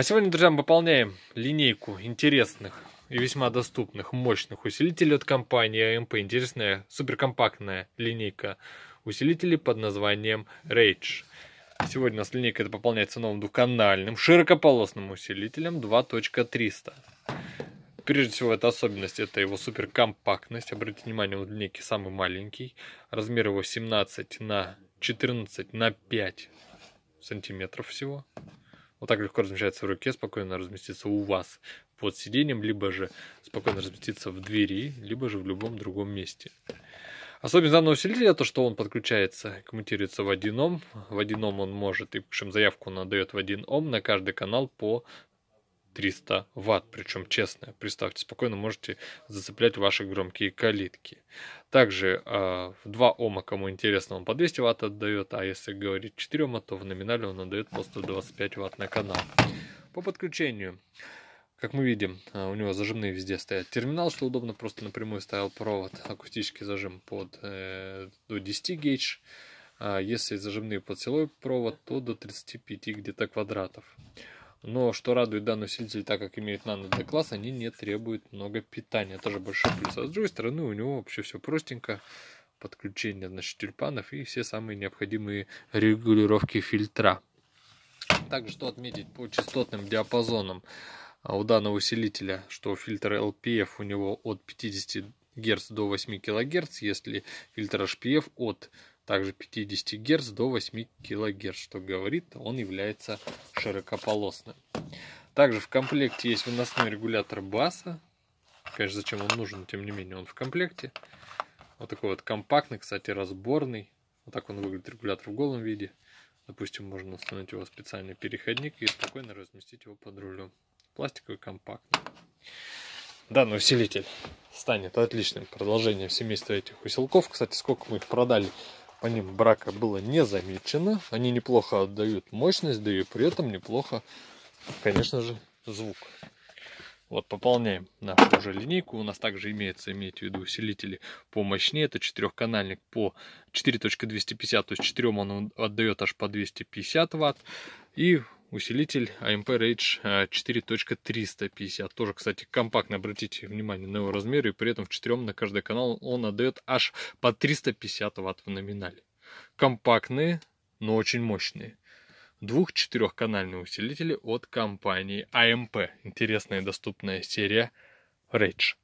А сегодня, друзья, мы пополняем линейку интересных и весьма доступных, мощных усилителей от компании AMP. А Интересная, суперкомпактная линейка усилителей под названием Rage. Сегодня у нас линейка это пополняется новым двухканальным широкополосным усилителем 2.300. Прежде всего, это особенность, это его суперкомпактность. Обратите внимание, он линейки самый маленький. Размер его 17 на 14 на 5 сантиметров всего вот так легко размещается в руке, спокойно разместится у вас под сиденьем, либо же спокойно разместится в двери, либо же в любом другом месте. Особенность данного усилителя то, что он подключается, коммутируется в 1 Ом. В 1 Ом он может, и пишем заявку, он отдает в 1 Ом на каждый канал по 300 ватт, причем честная. Представьте, спокойно можете зацеплять ваши громкие калитки. Также а, в 2 Ома, кому интересно, он по 200 ватт отдает, а если говорить 4 Ома, то в номинале он отдает по 125 ватт на канал. По подключению. Как мы видим, а, у него зажимные везде стоят. Терминал, что удобно, просто напрямую ставил провод. Акустический зажим под э, до 10 гейдж. А если зажимные под силой провод, то до 35 где-то квадратов. Но что радует данный усилитель, так как имеет нано d класс они не требуют много питания. Это же большой плюс. А с другой стороны, у него вообще все простенько. Подключение, значит, тюльпанов и все самые необходимые регулировки фильтра. Также что отметить по частотным диапазонам а у данного усилителя, что фильтр LPF у него от 50 Гц до 8 кГц, если фильтр HPF от также 50 Гц до 8 кГц, что говорит, он является широкополосным. Также в комплекте есть выносной регулятор баса. Конечно, зачем он нужен, тем не менее, он в комплекте. Вот такой вот компактный, кстати, разборный. Вот так он выглядит, регулятор в голом виде. Допустим, можно установить его специальный переходник и спокойно разместить его под рулем. Пластиковый компактный. Данный ну, усилитель станет отличным продолжением семейства этих усилков. Кстати, сколько мы их продали? по ним брака было не замечено. Они неплохо отдают мощность, да и при этом неплохо, конечно же, звук. Вот, пополняем нашу уже линейку. У нас также имеется, имейте в виду, усилители помощнее. Это четырехканальник по 4.250, то есть четырем он отдает аж по 250 ватт. И усилитель AMP Rage 4.350. А, Тоже, кстати, компактный. обратите внимание на его размер, и при этом в четырем на каждый канал он отдает аж по 350 ватт в номинале. Компактные, но очень мощные. Двух-четырехканальные усилители от компании AMP. Интересная и доступная серия Rage.